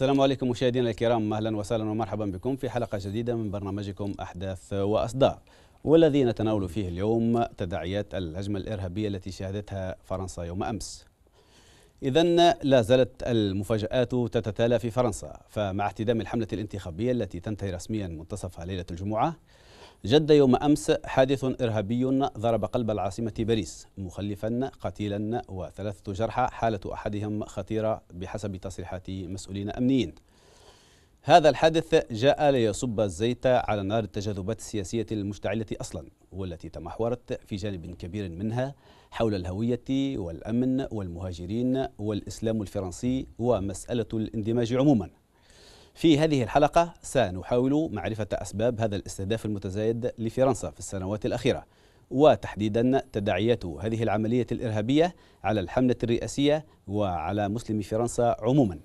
السلام عليكم مشاهدينا الكرام اهلا وسهلا ومرحبا بكم في حلقه جديده من برنامجكم احداث واصدار والذي نتناول فيه اليوم تداعيات الهجمه الارهابيه التي شهدتها فرنسا يوم امس. اذا لا زالت المفاجات تتتالى في فرنسا فمع احتدام الحمله الانتخابيه التي تنتهي رسميا منتصف ليله الجمعه جد يوم أمس حادث إرهابي ضرب قلب العاصمة باريس مخلفا قتيلا وثلاثة جرحى حالة أحدهم خطيرة بحسب تصريحات مسؤولين أمنيين هذا الحادث جاء ليصب الزيت على نار التجاذبات السياسية المشتعلة أصلا والتي تمحورت في جانب كبير منها حول الهوية والأمن والمهاجرين والإسلام الفرنسي ومسألة الاندماج عموماً في هذه الحلقة سنحاول معرفة أسباب هذا الاستهداف المتزايد لفرنسا في السنوات الأخيرة وتحديدا تداعيات هذه العملية الإرهابية على الحملة الرئاسية وعلى مسلمي فرنسا عموما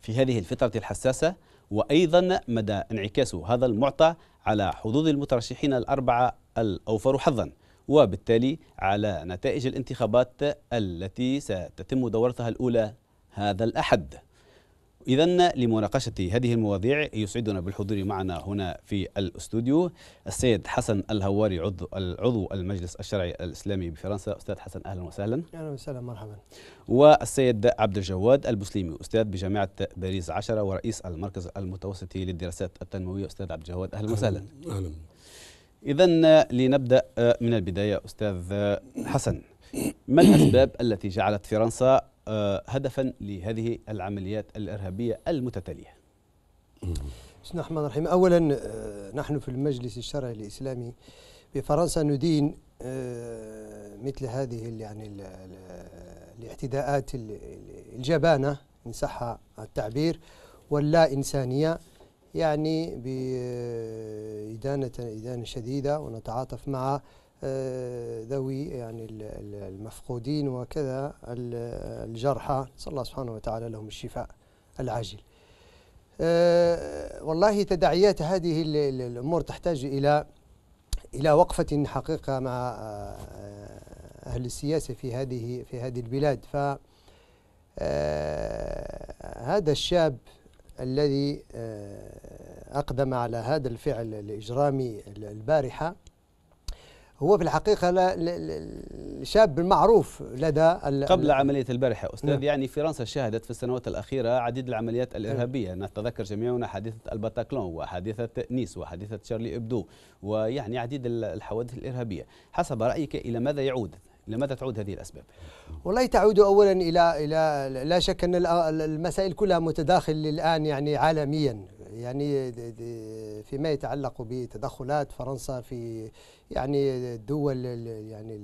في هذه الفترة الحساسة وأيضا مدى انعكاس هذا المعطى على حظوظ المترشحين الأربعة الأوفر حظا وبالتالي على نتائج الانتخابات التي ستتم دورتها الأولى هذا الأحد إذا لمناقشة هذه المواضيع يسعدنا بالحضور معنا هنا في الاستوديو السيد حسن الهواري عضو العضو المجلس الشرعي الإسلامي بفرنسا أستاذ حسن أهلا وسهلا أهلا وسهلا مرحبا والسيد عبد الجواد البسليمي أستاذ بجامعة باريس 10 ورئيس المركز المتوسطي للدراسات التنموية أستاذ عبد الجواد أهلا وسهلا أهلا إذا لنبدأ من البداية أستاذ حسن ما الأسباب التي جعلت فرنسا آه، هدفا لهذه العمليات الارهابيه المتتاليه. بسم الله الرحمن الرحيم، اولا آه، نحن في المجلس الشرعي الاسلامي بفرنسا ندين آه، مثل هذه يعني الاعتداءات الجبانه ان صح التعبير واللا انسانيه يعني بإدانة إدانة شديدة ونتعاطف مع آه، ذوي يعني المفقودين وكذا الجرحى نسأل الله سبحانه وتعالى لهم الشفاء العاجل آه، والله تداعيات هذه الأمور تحتاج إلى إلى وقفة حقيقة مع آه، أهل السياسة في هذه في هذه البلاد ف هذا الشاب الذي أقدم على هذا الفعل الإجرامي البارحة هو في الحقيقه شاب معروف لدى قبل عمليه البارحه استاذ نعم. يعني فرنسا شهدت في السنوات الاخيره عديد العمليات الارهابيه نعم. نتذكر جميعنا حادثه الباتاكلون وحادثه نيس وحادثه شارلي ابدو ويعني عديد الحوادث الارهابيه حسب رايك الى ماذا يعود لماذا تعود هذه الاسباب؟ والله تعود اولا الى الى لا شك ان المسائل كلها متداخل الان يعني عالميا يعني فيما يتعلق بتدخلات فرنسا في يعني الدول يعني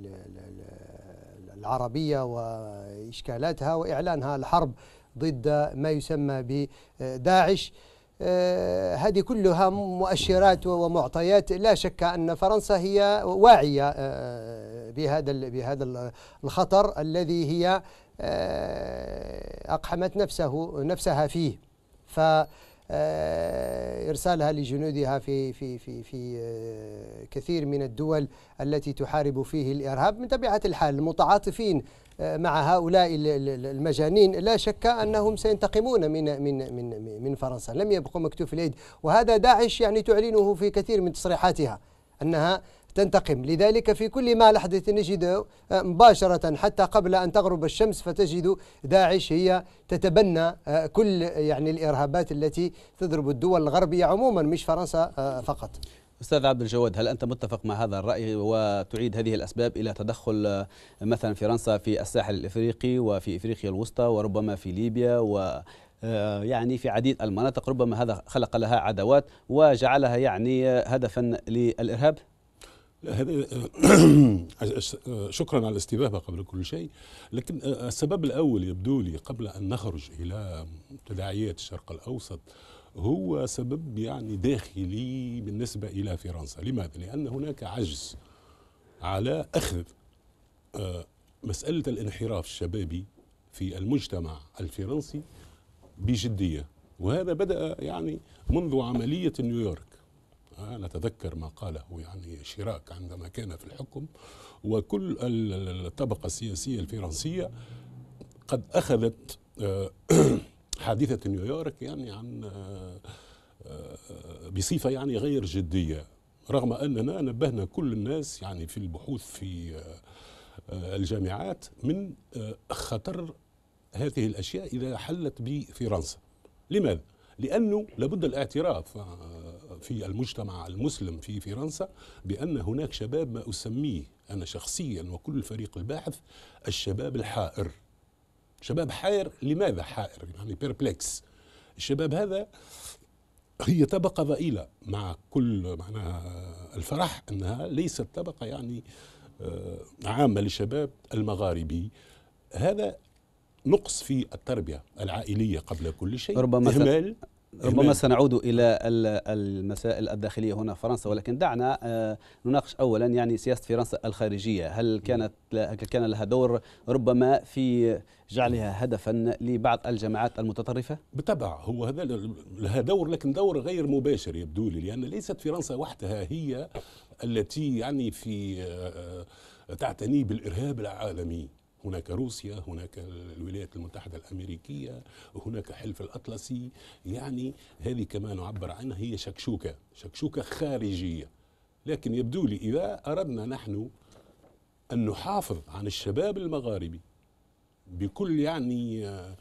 العربية وإشكالاتها وإعلانها الحرب ضد ما يسمى بداعش آه، هذه كلها مؤشرات ومعطيات لا شك ان فرنسا هي واعيه آه، بهذا بهذا الخطر الذي هي آه، اقحمت نفسه نفسها فيه ف آه، إرسالها لجنودها في في في في آه، كثير من الدول التي تحارب فيه الإرهاب من طبيعة الحال المتعاطفين آه، مع هؤلاء المجانين لا شك انهم سينتقمون من من من من فرنسا، لم يبقوا مكتوف اليد، وهذا داعش يعني تعلنه في كثير من تصريحاتها انها تنتقم لذلك في كل ما لحظة نجد آه، مباشرة حتى قبل أن تغرب الشمس فتجد داعش هي تتبنى آه، كل يعني الإرهابات التي تضرب الدول الغربية عموما مش فرنسا آه، فقط استاذ عبد الجواد هل انت متفق مع هذا الراي وتعيد هذه الاسباب الى تدخل مثلا فرنسا في الساحل الافريقي وفي افريقيا الوسطى وربما في ليبيا و يعني في عديد المناطق ربما هذا خلق لها عداوات وجعلها يعني هدفا للارهاب شكرا على الاستبابة قبل كل شيء لكن السبب الأول يبدو لي قبل أن نخرج إلى تداعيات الشرق الأوسط هو سبب يعني داخلي بالنسبة إلى فرنسا لماذا؟ لأن هناك عجز على أخذ آه، مسألة الانحراف الشبابي في المجتمع الفرنسي بجدية وهذا بدأ يعني منذ عملية نيويورك نتذكر ما قاله يعني شيراك عندما كان في الحكم وكل الطبقة السياسية الفرنسية قد أخذت آه، حادثة نيويورك يعني عن آه، آه، بصفة يعني غير جدية رغم أننا نبهنا كل الناس يعني في البحوث في الجامعات من خطر هذه الأشياء إذا حلت بفرنسا لماذا؟ لأنه لابد الاعتراف آه، في المجتمع المسلم في فرنسا بأن هناك شباب ما أسميه أنا شخصيا وكل الفريق الباحث الشباب الحائر شباب حائر لماذا حائر يعني بيربلكس الشباب هذا هي طبقة ضئيلة مع كل معناها الفرح أنها ليست طبقة يعني آه، عامة للشباب المغاربي هذا نقص في التربية العائلية قبل كل شيء ربما إهمال ربما سنعود الى المسائل الداخليه هنا في فرنسا ولكن دعنا آه، نناقش اولا يعني سياسه فرنسا الخارجيه هل كانت كان لها دور ربما في جعلها هدفا لبعض الجماعات المتطرفه؟ بالطبع هو هذا لها دور لكن دور غير مباشر يبدو لي لان ليست فرنسا وحدها هي التي يعني في آه، آه، تعتني بالارهاب العالمي هناك روسيا هناك الولايات المتحدة الأمريكية هناك حلف الأطلسي يعني هذه كما نعبر عنها هي شكشوكة شكشوكة خارجية لكن يبدو لي إذا أردنا نحن أن نحافظ عن الشباب المغاربي بكل يعني آه،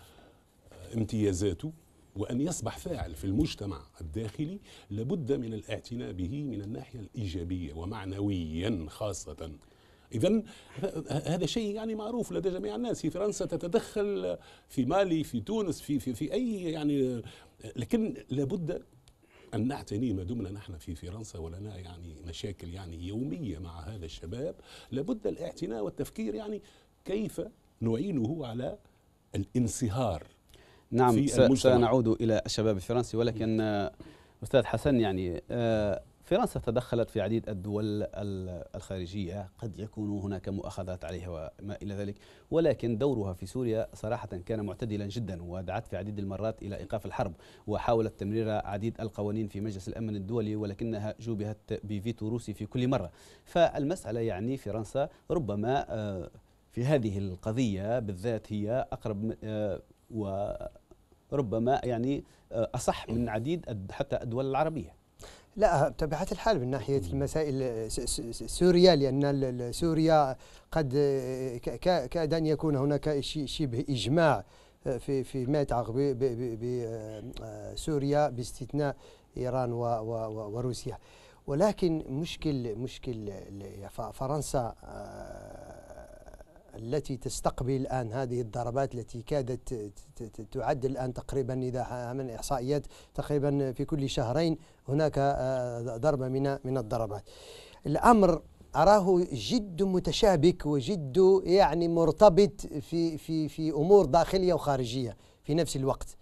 امتيازاته وأن يصبح فاعل في المجتمع الداخلي لابد من الاعتناء به من الناحية الإيجابية ومعنويا خاصة اذا هذا شيء يعني معروف لدى جميع الناس في فرنسا تتدخل في مالي في تونس في في, في اي يعني لكن لابد أن نعتني ما دمنا نحن في فرنسا ولنا يعني مشاكل يعني يومية مع هذا الشباب لابد الاعتناء والتفكير يعني كيف نعينه على الانصهار نعم في سنعود إلى الشباب الفرنسي ولكن أستاذ حسن يعني آه فرنسا تدخلت في عديد الدول الخارجية قد يكون هناك مؤاخذات عليها وما إلى ذلك ولكن دورها في سوريا صراحة كان معتدلا جدا ودعت في عديد المرات إلى إيقاف الحرب وحاولت تمرير عديد القوانين في مجلس الأمن الدولي ولكنها جوبهت بفيتو روسي في كل مرة فالمسألة يعني فرنسا ربما آه، في هذه القضية بالذات هي أقرب آه، وربما يعني آه، أصح من عديد حتى الدول العربية لا بطبيعة الحال من ناحية المسائل سوريا لأن سوريا قد كاد أن يكون هناك شبه إجماع في فيما يتعلق بسوريا باستثناء إيران وروسيا ولكن مشكل مشكل فرنسا آه، التي تستقبل الآن هذه الضربات التي كادت تعد الآن تقريبا إذا من إحصائيات تقريبا في كل شهرين هناك آه، ضربة من من الضربات الأمر أراه جد متشابك وجد يعني مرتبط في في في أمور داخلية وخارجية في نفس الوقت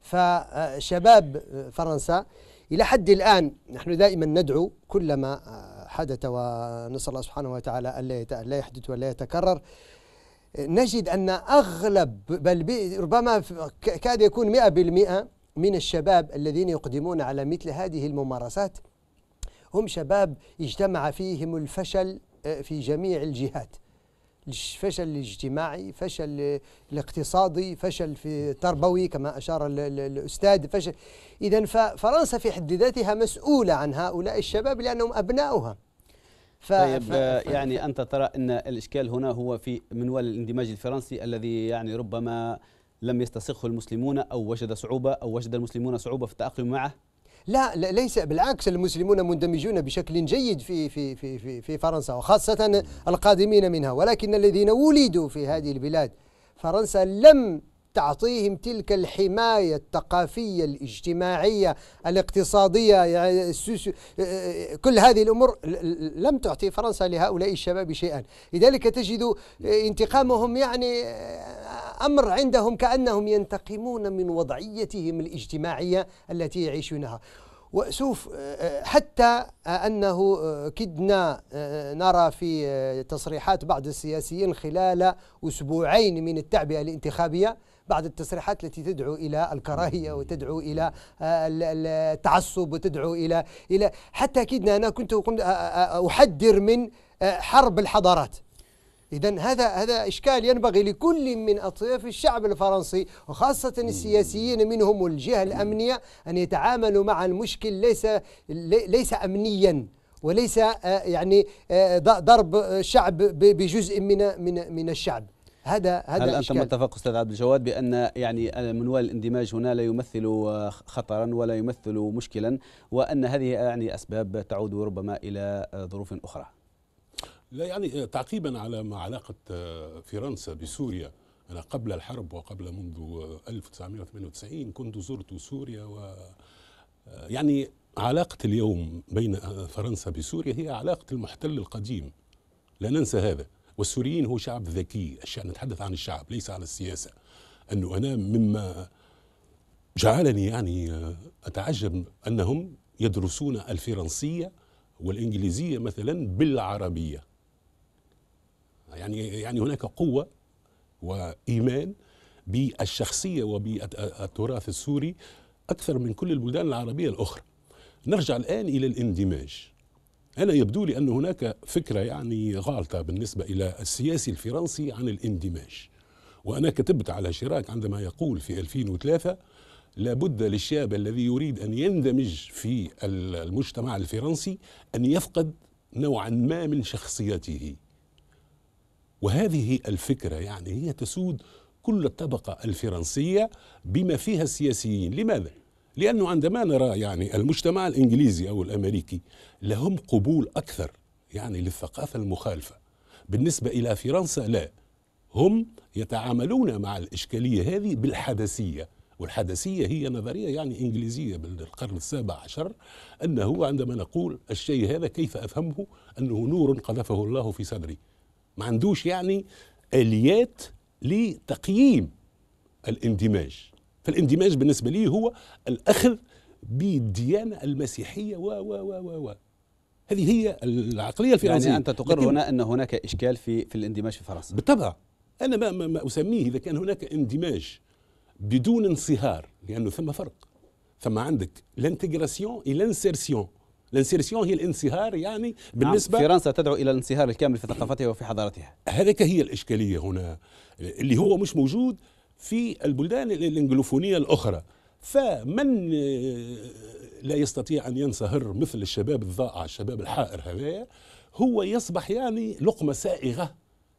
فشباب فرنسا إلى حد الآن نحن دائما ندعو كلما آه، حدث ونسأل الله سبحانه وتعالى أن لا يحدث ولا يتكرر نجد أن أغلب بل ربما كاد يكون 100% من الشباب الذين يقدمون على مثل هذه الممارسات هم شباب اجتمع فيهم الفشل آه، في جميع الجهات الفشل الاجتماعي فشل الاقتصادي فشل في التربوي كما أشار الأستاذ فشل إذا فرنسا في حد ذاتها مسؤولة عن هؤلاء الشباب لأنهم أبناؤها ف... طيب ف... آه، يعني انت ترى ان الاشكال هنا هو في منوال الاندماج الفرنسي الذي يعني ربما لم يستسخه المسلمون او وجد صعوبه او وجد المسلمون صعوبه في التاقلم معه لا, لا ليس بالعكس المسلمون مندمجون بشكل جيد في في في في, في فرنسا وخاصه القادمين منها ولكن الذين ولدوا في هذه البلاد فرنسا لم تعطيهم تلك الحماية الثقافية الاجتماعية الاقتصادية يعني كل هذه الأمور لم تعطي فرنسا لهؤلاء الشباب شيئا لذلك تجد انتقامهم يعني أمر عندهم كأنهم ينتقمون من وضعيتهم الاجتماعية التي يعيشونها وشوف حتى انه كدنا نرى في تصريحات بعض السياسيين خلال اسبوعين من التعبئه الانتخابيه بعض التصريحات التي تدعو إلى الكراهية وتدعو إلى آه، التعصب وتدعو إلى إلى حتى اكيد أنا كنت آه، آه، أحذر من حرب الحضارات إذا هذا هذا إشكال ينبغي لكل من أطياف الشعب الفرنسي وخاصة السياسيين منهم الجهة الأمنية أن يتعاملوا مع المشكل ليس ليس أمنيا وليس يعني ضرب شعب بجزء من من من الشعب هذا هذا هل انت متفق استاذ عبد الجواد بان يعني منوال الاندماج هنا لا يمثل خطرا ولا يمثل مشكلا وان هذه يعني اسباب تعود ربما الى ظروف اخرى لا يعني تعقيبا على ما علاقه آه، فرنسا بسوريا انا قبل الحرب وقبل منذ 1998 آه، كنت زرت سوريا و آه، يعني علاقة اليوم بين فرنسا بسوريا هي علاقة المحتل القديم لا ننسى هذا والسوريين هو شعب ذكي الشعب نتحدث عن الشعب ليس عن السياسة أنه أنا مما جعلني يعني آه، أتعجب أنهم يدرسون الفرنسية والإنجليزية مثلا بالعربية يعني يعني هناك قوة وإيمان بالشخصية وبالتراث السوري أكثر من كل البلدان العربية الأخرى نرجع الآن إلى الاندماج أنا يبدو لي أن هناك فكرة يعني غالطة بالنسبة إلى السياسي الفرنسي عن الاندماج وأنا كتبت على شيراك عندما يقول في 2003 لابد للشاب الذي يريد أن يندمج في المجتمع الفرنسي أن يفقد نوعا ما من شخصيته وهذه الفكرة يعني هي تسود كل الطبقة الفرنسية بما فيها السياسيين لماذا؟ لأنه عندما نرى يعني المجتمع الإنجليزي أو الأمريكي لهم قبول أكثر يعني للثقافة المخالفة بالنسبة إلى فرنسا لا هم يتعاملون مع الإشكالية هذه بالحدسيه والحدسيه هي نظرية يعني إنجليزية بالقرن السابع عشر أنه عندما نقول الشيء هذا كيف أفهمه أنه نور قذفه الله في صدري ما عندوش يعني آليات لتقييم الاندماج فالاندماج بالنسبة لي هو الأخذ بالديانة المسيحية و و و و و. هذه هي العقلية الفرنسية يعني أنت تقر هنا أن هناك إشكال في في الاندماج في فرنسا بالطبع أنا ما, ما, ما أسميه إذا كان هناك اندماج بدون انصهار لأنه ثم فرق ثم عندك اي لانسيرسيون الانسيرسيون هي الانصهار يعني نعم، بالنسبه نعم فرنسا تدعو الى الانصهار الكامل في ثقافتها وفي حضارتها هذاك هي الاشكاليه هنا اللي هو مش موجود في البلدان الانجلوفونيه الاخرى فمن آه، لا يستطيع ان ينصهر مثل الشباب الضائع الشباب الحائر هذايا هو يصبح يعني لقمه سائغه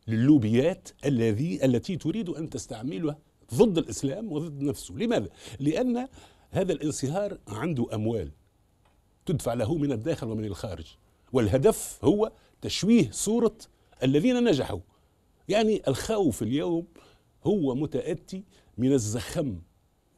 للوبيات الذي التي تريد ان تستعملها ضد الاسلام وضد نفسه، لماذا؟ لان هذا الانصهار عنده اموال تدفع له من الداخل ومن الخارج، والهدف هو تشويه صوره الذين نجحوا. يعني الخوف اليوم هو متأتي من الزخم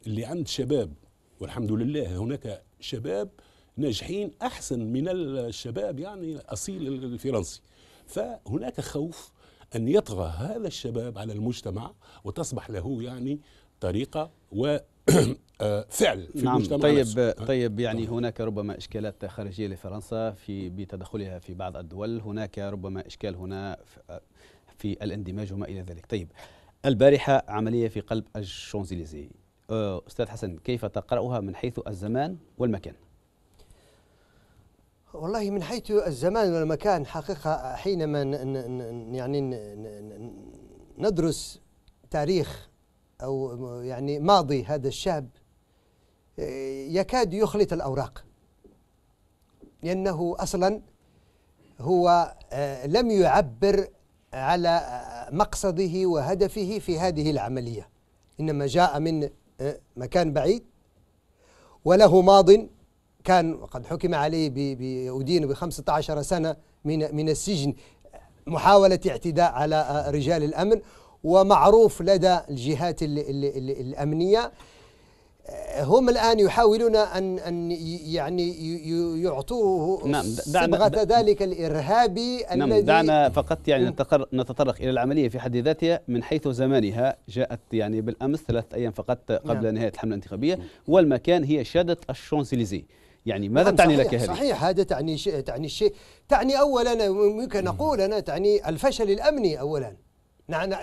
اللي عند شباب والحمد لله هناك شباب ناجحين أحسن من الشباب يعني أصيل الفرنسي فهناك خوف أن يطغى هذا الشباب على المجتمع وتصبح له يعني طريقة و آه، فعل في نعم المجتمع طيب نفسه. طيب يعني طبعا. نعم. هناك ربما اشكالات خارجيه لفرنسا في بتدخلها في بعض الدول هناك ربما اشكال هنا آه، في الاندماج وما الى ذلك طيب البارحة عملية في قلب الشونزيليزيه أه، أستاذ حسن كيف تقرأها من حيث الزمان والمكان والله من حيث الزمان والمكان حقيقة حينما يعني ندرس تاريخ أو يعني ماضي هذا الشاب يكاد يخلط الأوراق لأنه أصلا هو آه، لم يعبر على مقصده وهدفه في هذه العملية إنما جاء من آه، مكان بعيد وله ماض كان قد حكم عليه بأدين ب 15 سنة من من السجن محاولة اعتداء على آه، رجال الأمن ومعروف لدى الجهات الأمنية هم الآن يحاولون أن أن يعني يعطوه نعم دعنا صبغة ذلك الإرهابي نعم الذي دعنا فقط يعني نعم. نتطرق إلى العملية في حد ذاتها من حيث زمانها جاءت يعني بالأمس ثلاث أيام فقط قبل نعم نهاية الحملة الانتخابية والمكان هي شادة الشونسيليزي يعني ماذا نعم، تعني لك هذه؟ صحيح هذا تعني شيء تعني شيء تعني أولا ممكن نعم. نقول أنا تعني الفشل الأمني أولا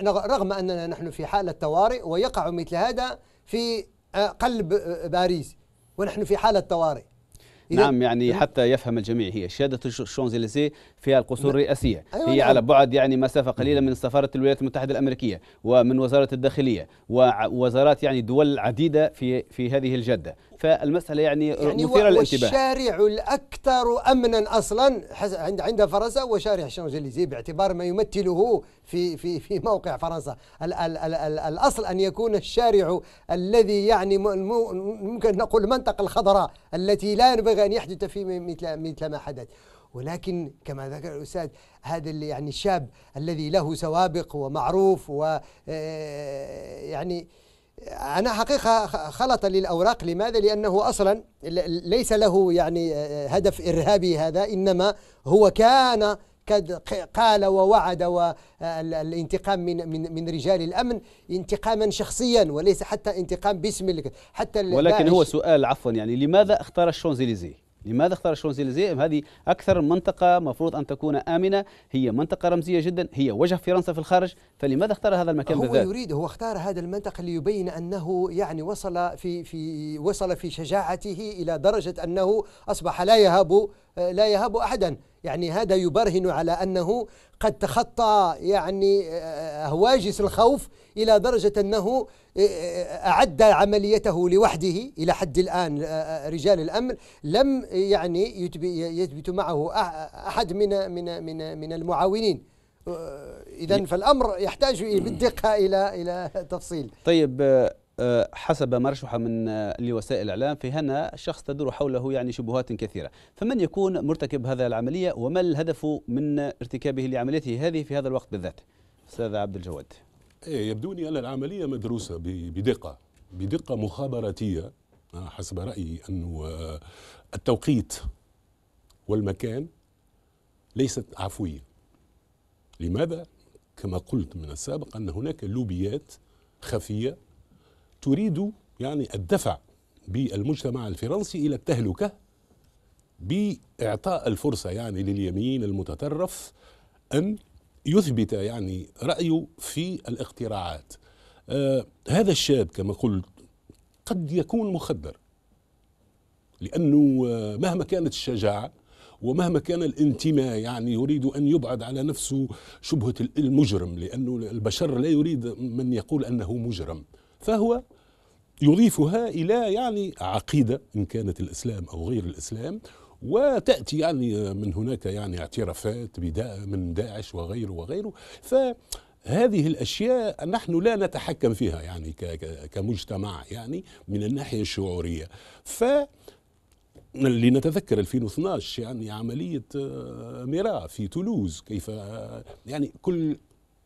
رغم أننا نحن في حالة طوارئ ويقع مثل هذا في قلب باريس ونحن في حالة طوارئ نعم يعني نعم. حتى يفهم الجميع هي شهادة الشونزليزي فيها القصور نعم. الرئاسية أيوة هي نعم. على بعد يعني مسافة نعم. قليلة من سفارة الولايات المتحدة الأمريكية ومن وزارة الداخلية ووزارات يعني دول عديدة في في هذه الجدة فالمسألة يعني, يعني مثيرة للانتباه الشارع الأكثر أمنا أصلا عند عند فرنسا هو شارع الشانجليزي باعتبار ما يمثله في في في موقع فرنسا الـ الـ الـ الـ الأصل أن يكون الشارع الذي يعني ممكن نقول المنطقة الخضراء التي لا ينبغي أن يحدث فيه مثل مثل ما حدث ولكن كما ذكر الاستاذ هذا اللي يعني الشاب الذي له سوابق ومعروف و يعني أنا حقيقة خلط لي الأوراق لماذا؟ لأنه أصلا ليس له يعني آه، هدف إرهابي هذا إنما هو كان قد قال ووعد والانتقام آه، من من من رجال الامن انتقاما شخصيا وليس حتى انتقام باسم حتى ولكن هو سؤال عفوا يعني لماذا اختار الشونزليزيه؟ لماذا اختار الشونزيليزيه؟ هذه اكثر منطقه مفروض ان تكون امنه، هي منطقه رمزيه جدا، هي وجه فرنسا في الخارج، فلماذا اختار هذا المكان هو بالذات؟ هو يريد هو اختار هذا المنطقه ليبين انه يعني وصل في في وصل في شجاعته الى درجه انه اصبح لا يهاب لا يهاب احدا، يعني هذا يبرهن على انه قد تخطى يعني آه، آه، هواجس الخوف الى درجه انه أعد عمليته لوحده إلى حد الآن آه، آه، رجال الأمن لم يعني يثبت معه أحد من من من من المعاونين آه، إذا فالأمر يحتاج بالدقة إلى إلى تفصيل طيب حسب ما رشح من لوسائل الاعلام في هنا شخص تدور حوله يعني شبهات كثيره، فمن يكون مرتكب هذا العمليه وما الهدف من ارتكابه لعمليته هذه في هذا الوقت بالذات؟ استاذ عبد الجواد. إيه، يبدو لي أن العملية مدروسة بدقة بدقة مخابراتية آه، حسب رأيي أنه آه، التوقيت والمكان ليست عفوية لماذا؟ كما قلت من السابق أن هناك لوبيات خفية تريد يعني الدفع بالمجتمع الفرنسي إلى التهلكة بإعطاء الفرصة يعني لليمين المتطرف أن يثبت يعني رأيه في الاقتراعات آه هذا الشاب كما قلت قد يكون مخدر لأنه آه، مهما كانت الشجاعة ومهما كان الانتماء يعني يريد أن يبعد على نفسه شبهة المجرم لأنه البشر لا يريد من يقول أنه مجرم فهو يضيفها إلى يعني عقيدة إن كانت الإسلام أو غير الإسلام وتأتي يعني من هناك يعني اعترافات من داعش وغيره وغيره ف هذه الاشياء نحن لا نتحكم فيها يعني كمجتمع يعني من الناحيه الشعوريه ف لنتذكر 2012 يعني عمليه آه، ميرا في تولوز كيف آه، يعني كل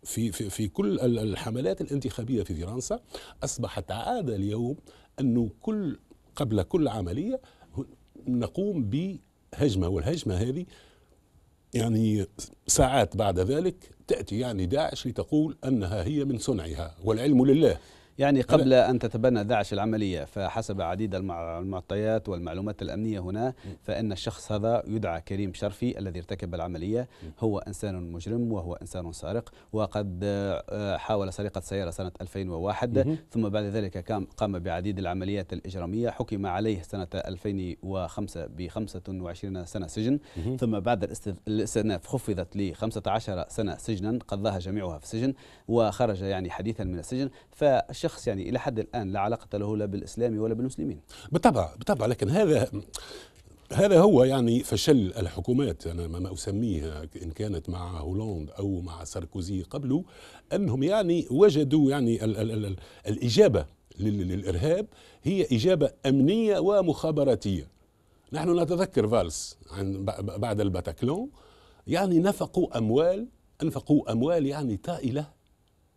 في في في كل الحملات الانتخابيه في فرنسا اصبحت عاده اليوم انه كل قبل كل عمليه نقوم هجمه والهجمه هذه يعني ساعات بعد ذلك تاتي يعني داعش لتقول انها هي من صنعها والعلم لله يعني قبل أن تتبنى داعش العملية فحسب عديد المعطيات والمعلومات الأمنية هنا فإن الشخص هذا يدعى كريم شرفي الذي ارتكب العملية هو إنسان مجرم وهو إنسان سارق وقد آه، حاول سرقة سيارة سنة 2001 ثم بعد ذلك قام بعديد العمليات الإجرامية حكم عليه سنة 2005 ب 25 سنة سجن ثم بعد الاستئناف خفضت ل 15 سنة سجنا قضاها جميعها في السجن وخرج يعني حديثا من السجن فالشخص شخص يعني الى حد الان لا علاقه له لا بالاسلام ولا بالمسلمين بالطبع بالطبع لكن هذا هذا هو يعني فشل الحكومات انا ما اسميها ان كانت مع هولاند او مع ساركوزي قبله انهم يعني وجدوا يعني ال ال ال الاجابه للارهاب هي اجابه امنيه ومخابراتيه نحن نتذكر فالس عن بعد الباتاكلون يعني نفقوا اموال انفقوا اموال يعني طائله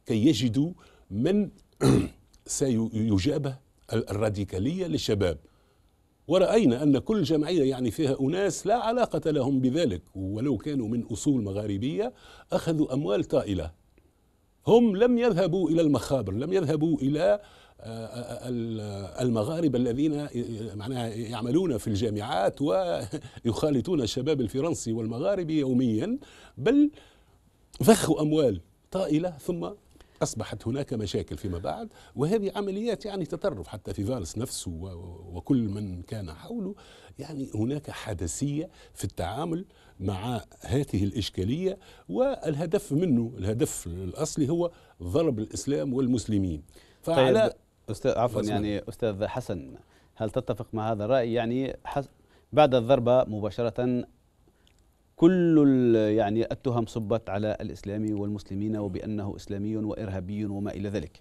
كي يجدوا من سيجابه الراديكاليه للشباب ورأينا أن كل جمعية يعني فيها أناس لا علاقة لهم بذلك ولو كانوا من أصول مغاربية أخذوا أموال طائلة هم لم يذهبوا إلى المخابر لم يذهبوا إلى آه، آه، المغاربة الذين معناها يعملون في الجامعات ويخالطون الشباب الفرنسي والمغاربي يوميا بل فخوا أموال طائلة ثم أصبحت هناك مشاكل فيما بعد وهذه عمليات يعني تطرف حتى في فارس نفسه وكل من كان حوله يعني هناك حدسية في التعامل مع هذه الإشكالية والهدف منه الهدف الأصلي هو ضرب الإسلام والمسلمين فعلى طيب أستاذ عفوا يعني أستاذ حسن هل تتفق مع هذا الرأي يعني بعد الضربة مباشرة كل يعني التهم صبت على الإسلام والمسلمين وبأنه إسلامي وإرهابي وما إلى ذلك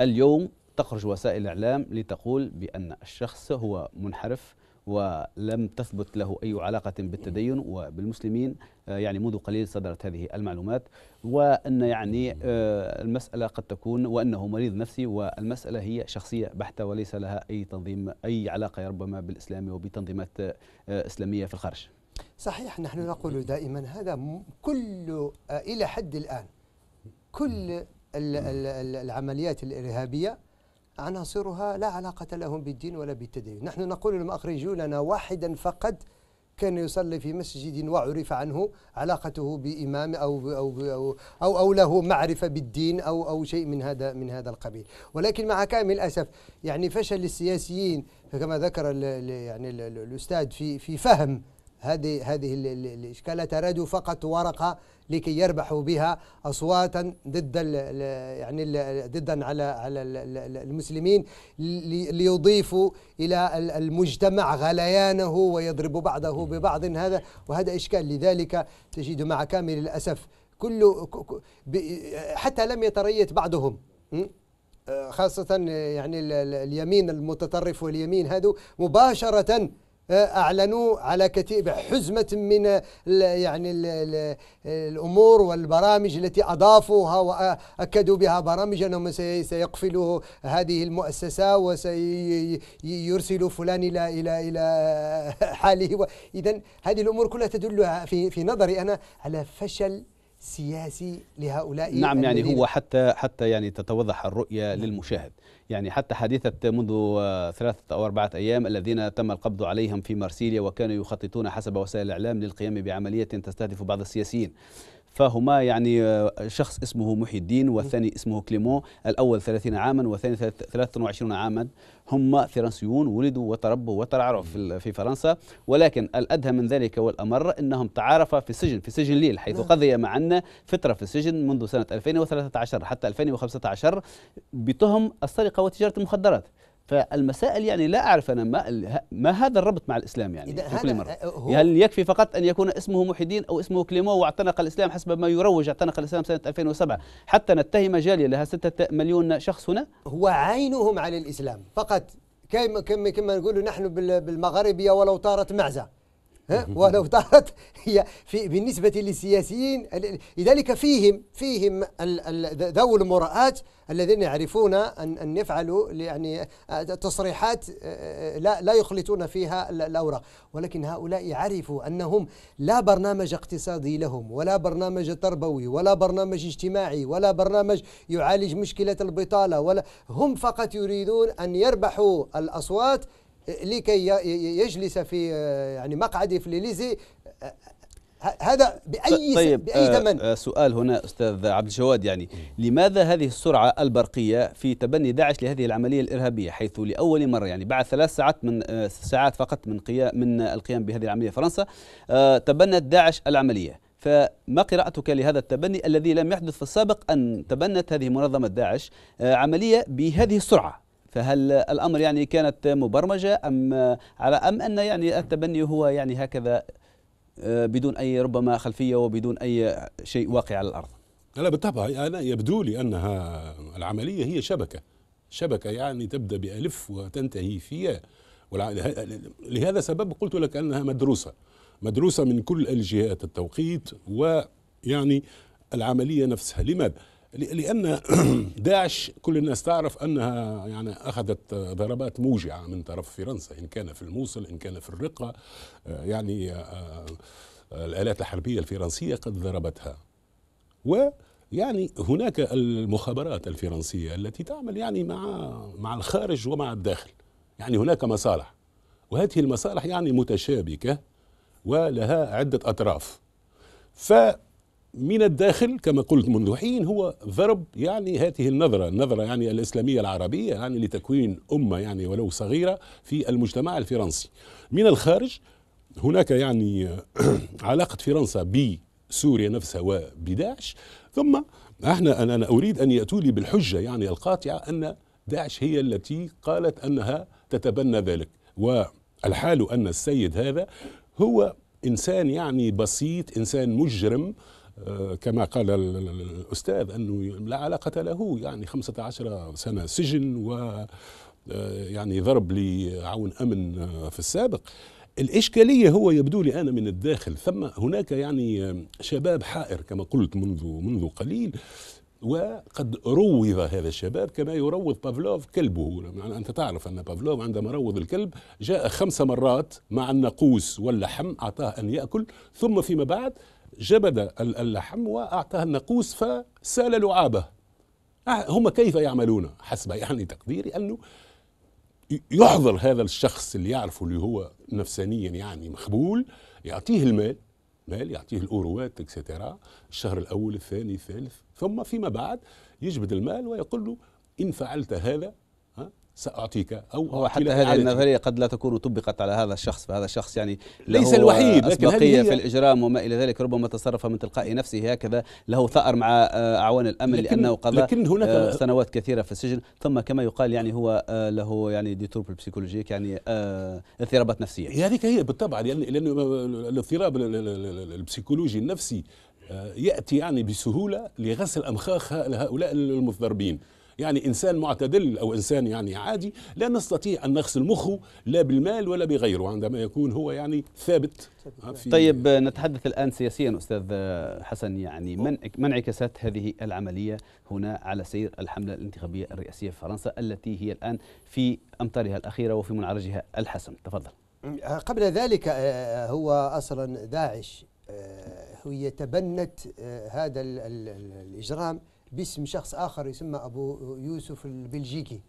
اليوم تخرج وسائل الإعلام لتقول بأن الشخص هو منحرف ولم تثبت له أي علاقة بالتدين وبالمسلمين آه، يعني منذ قليل صدرت هذه المعلومات وأن يعني آه، المسألة قد تكون وأنه مريض نفسي والمسألة هي شخصية بحتة وليس لها أي تنظيم أي علاقة ربما بالإسلام وبتنظيمات آه، إسلامية في الخارج صحيح نحن نقول دائما هذا كل آه، إلى حد الآن كل العمليات الإرهابية عناصرها لا علاقة لهم بالدين ولا بالتدين نحن نقول لهم أخرجوا لنا واحدا فقط كان يصلي في مسجد وعرف عنه علاقته بإمام أو أو أو أو, أو له معرفة بالدين أو أو شيء من هذا من هذا القبيل، ولكن مع كامل الأسف يعني فشل السياسيين كما ذكر الـ يعني الـ الأستاذ في في فهم هذه هذه الاشكالات ترادوا فقط ورقة لكي يربحوا بها أصواتا ضد يعني ضدا على على المسلمين ليضيفوا إلى المجتمع غليانه ويضربوا بعضه ببعض هذا وهذا إشكال لذلك تجد مع كامل الأسف كل حتى لم يتريث بعضهم آه، خاصة يعني اليمين المتطرف واليمين هذو مباشرة اعلنوا على كتيبه حزمه من الـ يعني الـ الـ الامور والبرامج التي اضافوها واكدوا بها برامج انهم سيقفلوا هذه المؤسسه وسيرسلوا فلان الى الى الى حاله اذا هذه الامور كلها تدل في في نظري انا على فشل سياسي لهؤلاء نعم يعني هو حتى حتى يعني تتوضح الرؤيه للمشاهد يعني حتى حادثة منذ آه، ثلاثة أو أربعة أيام الذين تم القبض عليهم في مارسيليا وكانوا يخططون حسب وسائل الإعلام للقيام بعملية تستهدف بعض السياسيين فهما يعني آه، شخص اسمه محي الدين والثاني اسمه كليمون الأول 30 عاما والثاني 23 عاما هما فرنسيون ولدوا وتربوا وترعرعوا في فرنسا ولكن الأدهى من ذلك والأمر أنهم تعارفا في السجن في سجن ليل حيث نعم. قضي معنا فترة في السجن منذ سنة 2013 حتى 2015 بتهم السرقة وتجارة المخدرات فالمسائل يعني لا أعرف أنا ما, ما هذا الربط مع الإسلام يعني إذا هذا مرة. أه، هل يكفي فقط أن يكون اسمه محي الدين أو اسمه كليمو واعتنق الإسلام حسب ما يروج اعتنق الإسلام سنة 2007 حتى نتهم جالية لها 6 مليون شخص هنا هو عينهم على الإسلام فقط كما كما نقول نحن بالمغاربية ولو طارت معزة ولو دارت هي في بالنسبة للسياسيين لذلك فيهم فيهم ذو المرآة الذين يعرفون أن أن يفعلوا يعني آه، تصريحات آه، آه، لا لا يخلطون فيها الأوراق ولكن هؤلاء عرفوا أنهم لا برنامج اقتصادي لهم ولا برنامج تربوي ولا برنامج اجتماعي ولا برنامج يعالج مشكلة البطالة ولا هم فقط يريدون أن يربحوا الأصوات لكي يجلس في آه، يعني مقعده في ليليزي آه، آه، هذا باي طيب باي ثمن آه سؤال هنا استاذ عبد الجواد يعني لماذا هذه السرعه البرقيه في تبني داعش لهذه العمليه الارهابيه حيث لاول مره يعني بعد ثلاث ساعات من آه ساعات فقط من قيام من القيام بهذه العمليه فرنسا آه تبنت داعش العمليه فما قراءتك لهذا التبني الذي لم يحدث في السابق ان تبنت هذه منظمه داعش عمليه بهذه السرعه فهل الامر يعني كانت مبرمجه ام على ام ان يعني التبني هو يعني هكذا آه، بدون اي ربما خلفيه وبدون اي شيء واقع على الارض لا بالطبع أنا يبدو لي أنها العملية هي شبكة شبكة يعني تبدأ بألف وتنتهي في لهذا سبب قلت لك أنها مدروسة مدروسة من كل الجهات التوقيت ويعني العملية نفسها لماذا؟ لان داعش كل الناس تعرف انها يعني اخذت ضربات موجعه من طرف فرنسا ان كان في الموصل ان كان في الرقه آه، يعني آه، آه، الالات الحربيه الفرنسيه قد ضربتها ويعني هناك المخابرات الفرنسيه التي تعمل يعني مع مع الخارج ومع الداخل يعني هناك مصالح وهذه المصالح يعني متشابكه ولها عده اطراف ف من الداخل كما قلت منذ حين هو ضرب يعني هذه النظرة النظرة يعني الإسلامية العربية يعني لتكوين أمة يعني ولو صغيرة في المجتمع الفرنسي من الخارج هناك يعني علاقة فرنسا بسوريا نفسها وبداعش ثم احنا أنا أريد أن يأتوا لي بالحجة يعني القاطعة أن داعش هي التي قالت أنها تتبنى ذلك والحال أن السيد هذا هو إنسان يعني بسيط إنسان مجرم آه، كما قال الأستاذ أنه لا علاقة له يعني 15 سنة سجن و آه، يعني ضرب لعون أمن آه، في السابق الإشكالية هو يبدو لي أنا من الداخل ثم هناك يعني شباب حائر كما قلت منذ منذ قليل وقد روض هذا الشباب كما يروض بافلوف كلبه يعني أنت تعرف أن بافلوف عندما روض الكلب جاء خمس مرات مع الناقوس واللحم أعطاه أن يأكل ثم فيما بعد جبد اللحم وأعطاه الناقوس فسال لعابه أه، هم كيف يعملون حسب يعني تقديري أنه يحضر هذا الشخص اللي يعرفه اللي هو نفسانيا يعني مخبول يعطيه المال مال يعطيه الاوروات اكسترا الشهر الاول الثاني الثالث ثم فيما بعد يجبد المال ويقول له ان فعلت هذا ساعطيك او هو حتى هذه النظريه قد لا تكون طبقت على هذا الشخص فهذا الشخص يعني ليس الوحيد لكن أسبقية في الاجرام وما الى ذلك ربما تصرف من تلقاء نفسه هكذا له ثار مع آه، اعوان الامن لكن لانه قضى لكن هناك آه، سنوات كثيره في السجن ثم كما يقال يعني هو آه، له يعني ديتورب بسيكولوجيك يعني اضطرابات نفسيه هذيك هي بالطبع لان الاضطراب البسيكولوجي النفسي ياتي يعني بسهوله لغسل امخاخ هؤلاء المتضربين يعني انسان معتدل او انسان يعني عادي لا نستطيع ان نغسل مخه لا بالمال ولا بغيره عندما يكون هو يعني ثابت آه، طيب نتحدث الان سياسيا استاذ حسن يعني من من انعكاسات هذه العمليه هنا على سير الحمله الانتخابيه الرئاسيه في فرنسا التي هي الان في امطارها الاخيره وفي منعرجها الحسم تفضل قبل ذلك آه، هو اصلا داعش هي آه، تبنت هذا الاجرام باسم شخص آخر يسمى أبو يوسف البلجيكي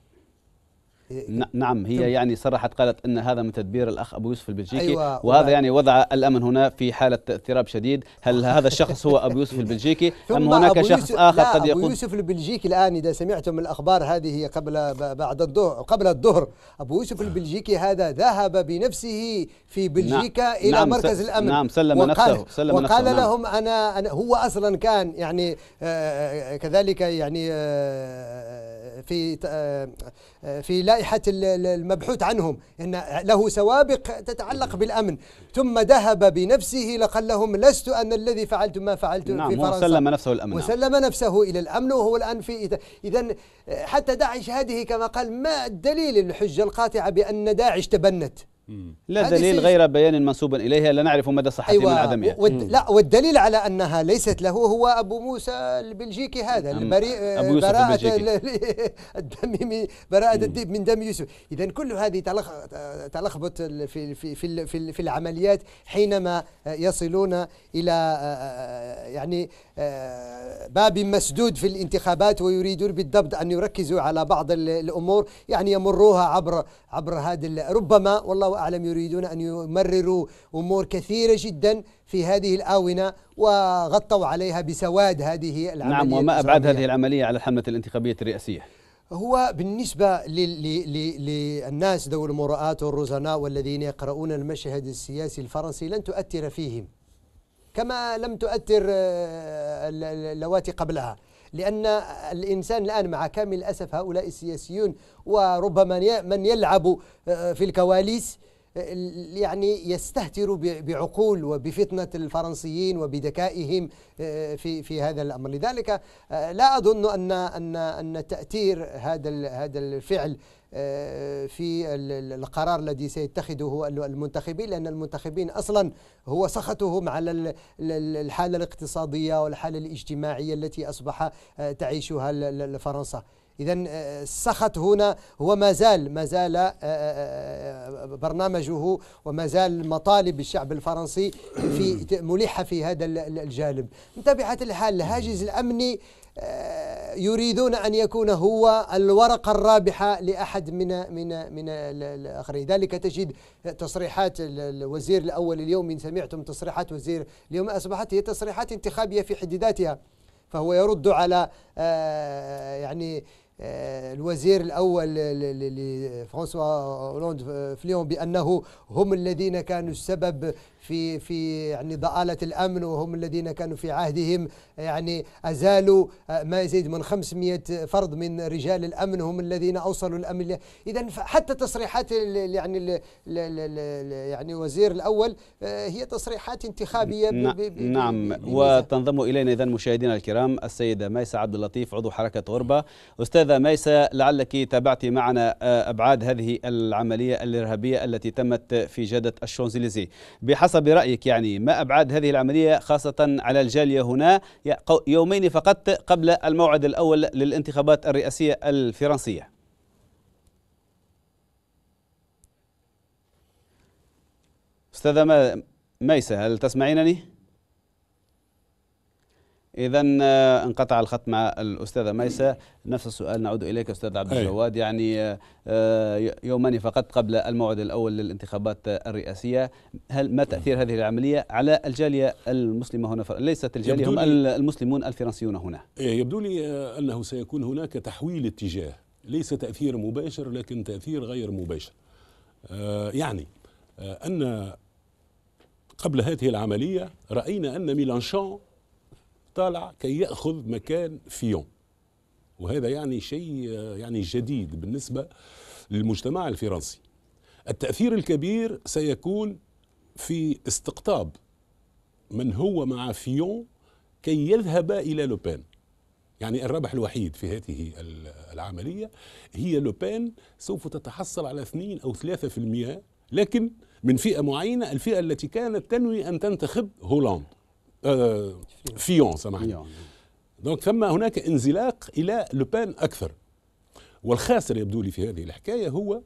إيه، نعم هي يعني صرحت قالت ان هذا من تدبير الاخ ابو يوسف البلجيكي أيوة وهذا يعني وضع الامن هنا في حاله اضطراب شديد هل هذا الشخص هو ابو يوسف البلجيكي ام هناك شخص اخر قد يقول ابو يوسف البلجيكي الان اذا سمعتم الاخبار هذه قبل بعد الظهر قبل الظهر ابو يوسف البلجيكي هذا ذهب بنفسه في نعم. بلجيكا نعم الى نعم مركز الامن نعم سلم وقال نفسه سلم وقال نفسه نعم. لهم نعم أنا, انا هو اصلا كان يعني آه، آه، آه، كذلك يعني في في لا لائحة المبحوث عنهم أن له سوابق تتعلق بالأمن ثم ذهب بنفسه لقال لهم لست أنا الذي فعلت ما فعلت نعم في فرنسا وسلم نفسه الأمن نعم. وسلم نفسه إلى الأمن وهو الآن في إذا حتى داعش هذه كما قال ما الدليل الحجة القاطعة بأن داعش تبنت لا دليل غير بيان منسوب إليها لا نعرف مدى صحته أيوة من عدمها والد... لا والدليل على أنها ليست له هو أبو موسى البلجيكي هذا نعم. البريء براءة الدميمي براءة الديب من دم يوسف إذا كل هذه تلخ... تلخبط في في في في العمليات حينما يصلون إلى آه، آه، آه، يعني باب مسدود في الانتخابات ويريدون بالضبط أن يركزوا على بعض الأمور يعني يمروها عبر عبر هذا ربما والله أعلم يريدون أن يمرروا أمور كثيرة جدا في هذه الآونة وغطوا عليها بسواد هذه العملية نعم وما أبعد هذه العملية على الحملة الانتخابية الرئاسية هو بالنسبة للناس ذوي المرآة والرزناء والذين يقرؤون المشهد السياسي الفرنسي لن تؤثر فيهم كما لم تؤثر آه، اللواتي قبلها لأن الإنسان الآن مع كامل الأسف هؤلاء السياسيون وربما من يلعب آه، في الكواليس آه، يعني يستهتر بعقول وبفتنة الفرنسيين وبذكائهم في في هذا الأمر لذلك لا أظن أن أن أن تأثير هذا هذا الفعل آه، في القرار الذي سيتخذه المنتخبين لأن المنتخبين أصلا هو سخطهم على الحالة الاقتصادية والحالة الاجتماعية التي أصبح آه، تعيشها فرنسا إذا آه، السخط هنا هو ما زال ما زال برنامجه وما زال مطالب الشعب الفرنسي في ملحة في هذا الجانب. من طبيعة الحال الهاجس الأمني يريدون أن يكون هو الورقة الرابحة لأحد من من من الآخرين ذلك تجد تصريحات الوزير الأول اليوم إن سمعتم تصريحات وزير اليوم أصبحت هي تصريحات انتخابية في حد ذاتها فهو يرد على آه، يعني آه، الوزير الاول لفرانسوا اولوند آه، في بانه هم الذين كانوا السبب في في يعني ضآلة الأمن وهم الذين كانوا في عهدهم يعني أزالوا آه، ما يزيد من 500 فرد من رجال الأمن هم الذين أوصلوا الأمن إذا حتى تصريحات يعني يعني وزير الأول آه، هي تصريحات انتخابية نعم يعني وتنضم إلينا إذا مشاهدينا الكرام السيدة ميسة عبد اللطيف عضو حركة غربة أستاذة ميسة لعلك تابعتي معنا آه، أبعاد هذه العملية الإرهابية التي تمت في جادة الشونزليزي بحسب برأيك يعني ما أبعاد هذه العملية خاصة على الجالية هنا يومين فقط قبل الموعد الأول للانتخابات الرئاسية الفرنسية أستاذة ميسة هل تسمعينني؟ اذا آه، انقطع الخط مع الاستاذه ميسه نفس السؤال نعود اليك استاذ عبد الجواد يعني آه، آه، يومان فقط قبل الموعد الاول للانتخابات الرئاسيه هل ما تاثير هذه العمليه على الجاليه المسلمه هنا ليست الجاليه هم المسلمون الفرنسيون هنا إيه، يبدو لي انه سيكون هناك تحويل اتجاه ليس تاثير مباشر لكن تاثير غير مباشر يعني ان قبل هذه العمليه راينا ان ميلانشون طالع كي ياخذ مكان فيون وهذا يعني شيء يعني جديد بالنسبه للمجتمع الفرنسي التاثير الكبير سيكون في استقطاب من هو مع فيون كي يذهب الى لوبان يعني الربح الوحيد في هذه العمليه هي لوبان سوف تتحصل على 2 او 3% لكن من فئه معينه الفئه التي كانت تنوي ان تنتخب هولاند فيون سامحني دونك ثم هناك انزلاق الى لوبان اكثر والخاسر يبدو لي في هذه الحكايه هو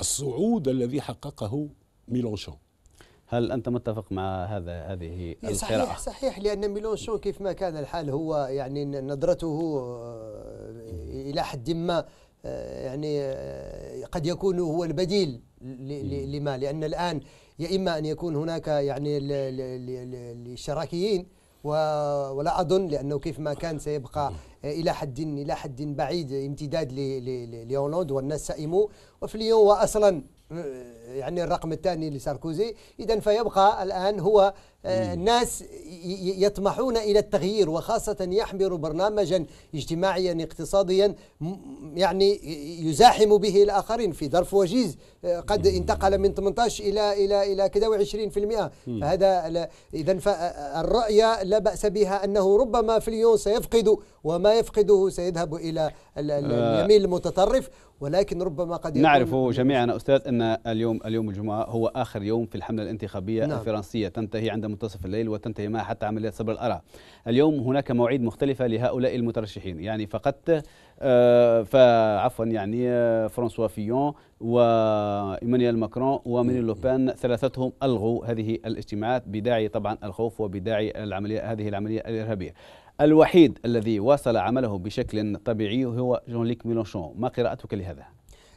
الصعود الذي حققه ميلونشون هل انت متفق مع هذا هذه القراءه صحيح صحيح لان ميلونشون كيف ما كان الحال هو يعني نظرته آه، الى حد ما آه، يعني آه، قد يكون هو البديل لما لان الان يا إما أن يكون هناك يعني للشراكيين ولا أظن لأنه كيف ما كان سيبقى إلى حد إلى حد بعيد امتداد لهولندا والناس سئموا وفي اليوم أصلا يعني الرقم الثاني لساركوزي إذا فيبقى الآن هو الناس آه، يطمحون إلى التغيير وخاصة يحمر برنامجا اجتماعيا اقتصاديا يعني يزاحم به الآخرين في ظرف وجيز آه، قد انتقل من 18 إلى إلى إلى كذا 20% فهذا إذا فالرؤية آه، لا بأس بها أنه ربما في اليوم سيفقد وما يفقده سيذهب إلى اليمين المتطرف ولكن ربما قد يكون نعرف جميعا أستاذ أن اليوم اليوم الجمعة هو آخر يوم في الحملة الانتخابية نعم. الفرنسية تنتهي عندما منتصف الليل وتنتهي معها حتى عملية صبر الأرع اليوم هناك مواعيد مختلفة لهؤلاء المترشحين يعني فقط آه، فعفوا يعني آه، فرانسوا فيون وإيمانويل ماكرون ومانويل لوبان ثلاثتهم ألغوا هذه الاجتماعات بداعي طبعا الخوف وبداعي العملية هذه العملية الإرهابية الوحيد الذي واصل عمله بشكل طبيعي هو جون ليك ميلونشون ما قراءتك لهذا؟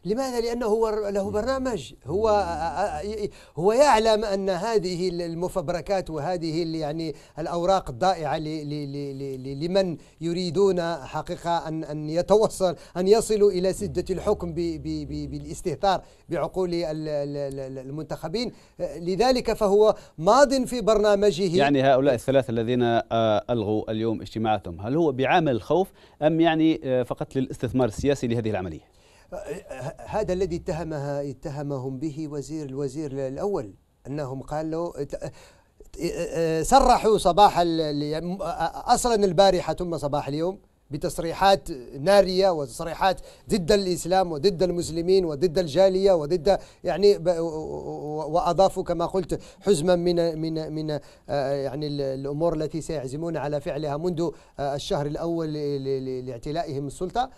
لماذا لانه هو له برنامج هو هو يعلم ان هذه المفبركات وهذه يعني الاوراق الضائعه لمن يريدون حقيقه ان ان يتوصل ان يصلوا الى سده الحكم بالاستهتار بعقول المنتخبين لذلك فهو ماض في برنامجه يعني هؤلاء الثلاثه الذين آه، الغوا اليوم اجتماعاتهم هل هو بعامل الخوف ام يعني آه، فقط للاستثمار السياسي لهذه العمليه هذا الذي اتهمها اتهمهم به وزير الوزير الاول انهم قالوا صرحوا صباح اصلا البارحه ثم صباح اليوم بتصريحات ناريه وتصريحات ضد الاسلام وضد المسلمين وضد الجاليه وضد يعني واضافوا كما قلت حزما من من من آه، يعني الامور التي سيعزمون على فعلها منذ آه، الشهر الاول لاعتلائهم السلطه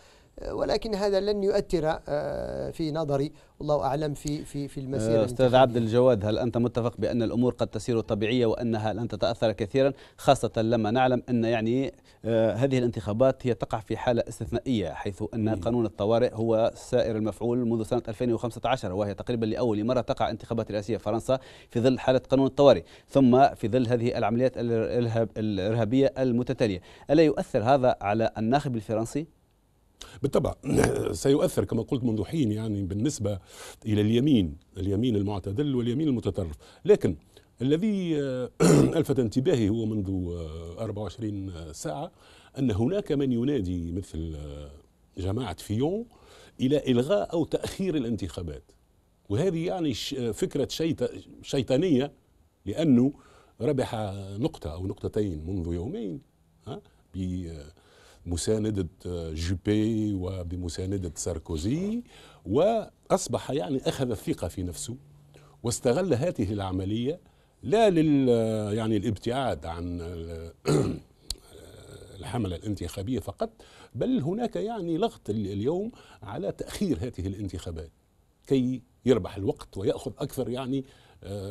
ولكن هذا لن يؤثر آه، في نظري والله اعلم في في في المسيره آه، استاذ عبد الجواد هل انت متفق بان الامور قد تسير طبيعيه وانها لن تتاثر كثيرا خاصه لما نعلم ان يعني آه، هذه الانتخابات هي تقع في حاله استثنائيه حيث ان إيه. قانون الطوارئ هو سائر المفعول منذ سنه 2015 وهي تقريبا لاول مره تقع انتخابات رئاسيه فرنسا في ظل حاله قانون الطوارئ ثم في ظل هذه العمليات الارهابيه المتتاليه الا يؤثر هذا على الناخب الفرنسي بالطبع سيؤثر كما قلت منذ حين يعني بالنسبة إلى اليمين اليمين المعتدل واليمين المتطرف لكن الذي ألفت انتباهي هو منذ 24 آه، آه، ساعة أن هناك من ينادي مثل آه، جماعة فيون إلى إلغاء أو تأخير الانتخابات وهذه يعني فكرة شيطانية لأنه ربح نقطة أو نقطتين منذ يومين ها بمساندة آه، جوبي وبمساندة ساركوزي وأصبح يعني أخذ الثقة في نفسه واستغل هذه العملية لا لل آه، يعني الابتعاد عن آه، الحملة الانتخابية فقط بل هناك يعني لغط اليوم على تأخير هذه الانتخابات كي يربح الوقت ويأخذ أكثر يعني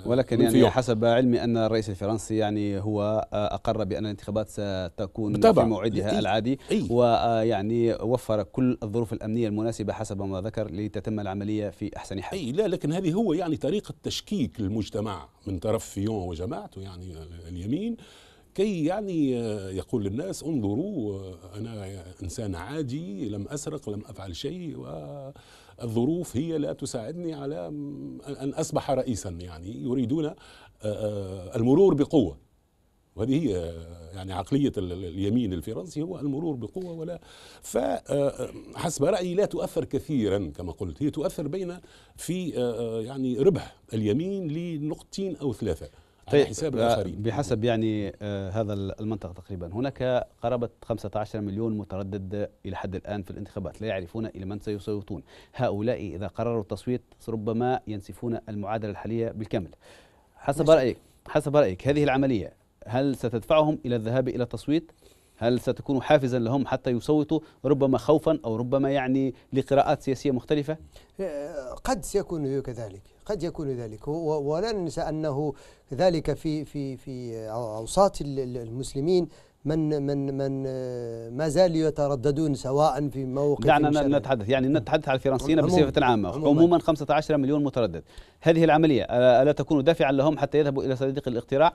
ولكن يعني فيه. حسب علمي ان الرئيس الفرنسي يعني هو اقر بان الانتخابات ستكون بتابع. في موعدها إيه. العادي أي. ويعني وفر كل الظروف الامنيه المناسبه حسب ما ذكر لتتم العمليه في احسن حال اي لا لكن هذه هو يعني طريقه تشكيك المجتمع من طرف فيون وجماعته يعني اليمين كي يعني يقول للناس انظروا انا انسان عادي لم اسرق لم افعل شيء و الظروف هي لا تساعدني على أن أصبح رئيسا يعني يريدون آه، آه، المرور بقوة وهذه هي آه، يعني عقلية اليمين الفرنسي هو المرور بقوة ولا فحسب رأيي لا تؤثر كثيرا كما قلت هي تؤثر بين في يعني ربح اليمين لنقطتين أو ثلاثة طيب حساب آه، الآخرين بحسب يعني آه، هذا المنطقة تقريبا هناك قرابة 15 مليون متردد إلى حد الآن في الانتخابات لا يعرفون إلى من سيصوتون هؤلاء إذا قرروا التصويت ربما ينسفون المعادلة الحالية بالكامل حسب رأيك حسب رأيك هذه العملية هل ستدفعهم إلى الذهاب إلى التصويت هل ستكون حافزا لهم حتى يصوتوا ربما خوفا أو ربما يعني لقراءات سياسية مختلفة قد سيكون كذلك قد يكون ذلك ولا ننسى أنه ذلك في في في أوساط المسلمين من من من آه، ما زالوا يترددون سواء في موقف دعنا يعني نتحدث يعني نعم. نتحدث على الفرنسيين بصفة عامة عموما, عموما 15 مليون متردد هذه العملية ألا تكون دافعا لهم حتى يذهبوا إلى صناديق الاقتراع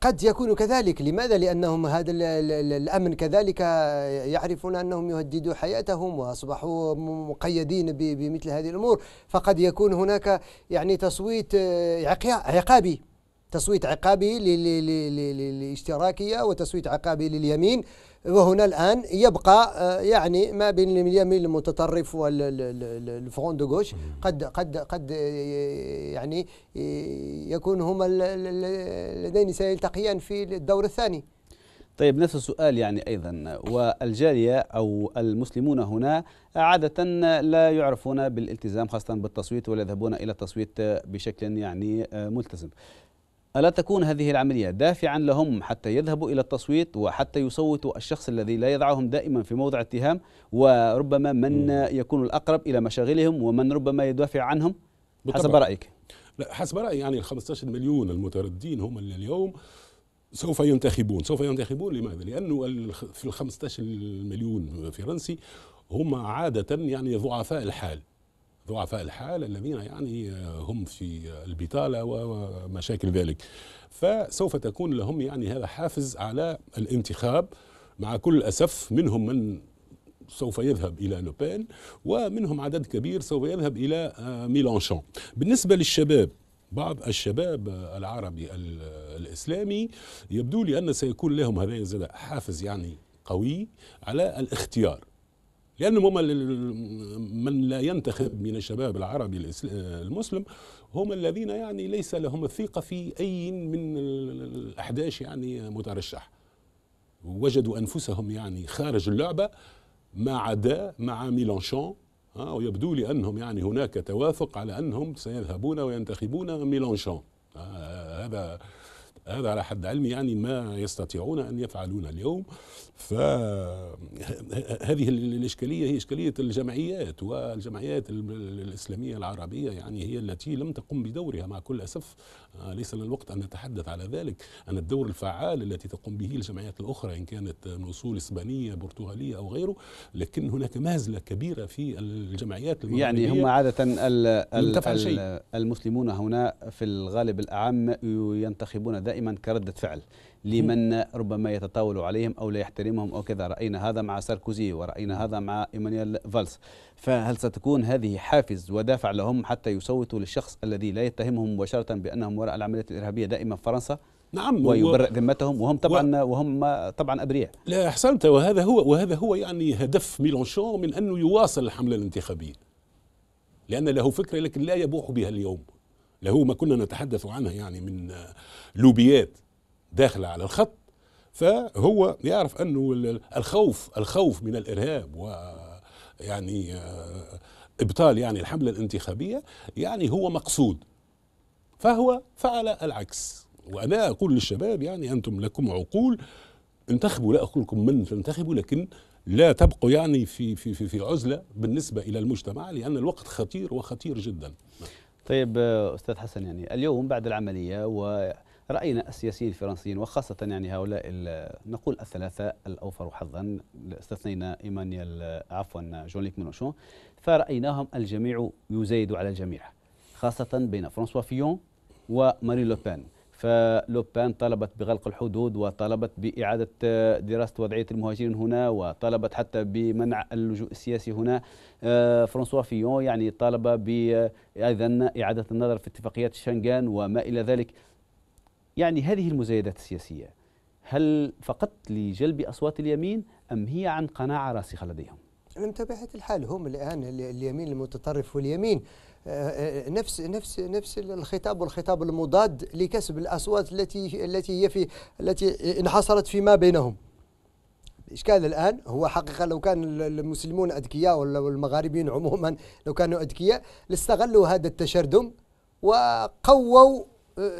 قد يكون كذلك لماذا لأنهم هذا الأمن كذلك يعرفون أنهم يهددوا حياتهم وأصبحوا مقيدين بمثل هذه الأمور فقد يكون هناك يعني تصويت آه، عقابي تصويت عقابي للاشتراكية وتصويت عقابي لليمين وهنا الآن يبقى آه، يعني ما بين اليمين المتطرف والفرون دو غوش قد قد قد آه، يعني آه، يكون هما اللذين سيلتقيان في الدور الثاني طيب نفس السؤال يعني أيضا والجالية أو المسلمون هنا عادة لا يعرفون بالالتزام خاصة بالتصويت ولا يذهبون إلى التصويت بشكل يعني ملتزم ألا تكون هذه العملية دافعا لهم حتى يذهبوا إلى التصويت وحتى يصوتوا الشخص الذي لا يضعهم دائما في موضع اتهام وربما من م. يكون الأقرب إلى مشاغلهم ومن ربما يدافع عنهم بالطبع. حسب رأيك لا حسب رأيي يعني ال 15 مليون المتردين هم اللي اليوم سوف ينتخبون سوف ينتخبون لماذا؟ لأنه في ال 15 مليون فرنسي هم عادة يعني ضعفاء الحال ضعفاء الحال الذين يعني آه، هم في البطاله ومشاكل ذلك فسوف تكون لهم يعني هذا حافز على الانتخاب مع كل الاسف منهم من سوف يذهب الى لوبين ومنهم عدد كبير سوف يذهب الى ميلانشون آه، بالنسبه للشباب بعض الشباب آه، العربي الاسلامي يبدو لي ان سيكون لهم هذا حافز يعني قوي على الاختيار لأنهم هم من لا ينتخب من الشباب العربي المسلم هم الذين يعني ليس لهم الثقة في أي من الأحداث يعني مترشح وجدوا أنفسهم يعني خارج اللعبة ما عدا مع ميلانشون آه ويبدو لي أنهم يعني هناك توافق على أنهم سيذهبون وينتخبون ميلانشون آه، هذا هذا على حد علمي يعني ما يستطيعون أن يفعلون اليوم فهذه الإشكالية هي إشكالية الجمعيات والجمعيات الإسلامية العربية يعني هي التي لم تقم بدورها مع كل أسف آه، ليس لنا الوقت أن نتحدث على ذلك أن الدور الفعال التي تقوم به الجمعيات الأخرى إن كانت من أصول إسبانية برتغالية أو غيره لكن هناك مهزلة كبيرة في الجمعيات يعني هم عادة الـ ال المسلمون هنا في الغالب الأعم ينتخبون دائما كردة فعل لمن ربما يتطاول عليهم أو لا يحترمهم أو كذا رأينا هذا مع ساركوزي ورأينا هذا مع إيمانويل فالس فهل ستكون هذه حافز ودافع لهم حتى يصوتوا للشخص الذي لا يتهمهم مباشرة بأنهم وراء العمليات الإرهابية دائما في فرنسا نعم ويبرئ ذمتهم وهم طبعا و... وهم طبعا ابرياء لا احسنت وهذا هو وهذا هو يعني هدف ميلونشون من انه يواصل الحمله الانتخابيه لان له فكره لكن لا يبوح بها اليوم له ما كنا نتحدث عنها يعني من لوبيات داخله على الخط فهو يعرف انه الخوف الخوف من الارهاب و يعني آه، ابطال يعني الحمله الانتخابيه يعني هو مقصود فهو فعل العكس وانا اقول للشباب يعني انتم لكم عقول انتخبوا لا اقول لكم من تنتخبوا لكن لا تبقوا يعني في في في, في عزله بالنسبه الى المجتمع لان الوقت خطير وخطير جدا. طيب آه، استاذ حسن يعني اليوم بعد العمليه و راينا السياسيين الفرنسيين وخاصه يعني هؤلاء نقول الثلاثه الاوفر حظا استثنينا ايمانيال عفوا جون ليك مونوشون فرايناهم الجميع يزايد على الجميع خاصه بين فرانسوا فيون وماري لوبان فلوبان طلبت بغلق الحدود وطلبت بإعادة آه، دراسة وضعية المهاجرين هنا وطلبت حتى بمنع اللجوء السياسي هنا آه، فرانسوا فيون يعني طالب آه، ايضا إعادة النظر في اتفاقيات شنغان وما إلى ذلك يعني هذه المزايدات السياسية هل فقط لجلب أصوات اليمين أم هي عن قناعة راسخة لديهم؟ متابعة الحال هم الآن اليمين المتطرف واليمين آه، آه، نفس نفس نفس الخطاب والخطاب المضاد لكسب الاصوات التي التي هي في التي انحصرت فيما بينهم الاشكال الان هو حقيقه لو كان المسلمون اذكياء والمغاربيين عموما لو كانوا اذكياء لاستغلوا هذا التشرذم وقووا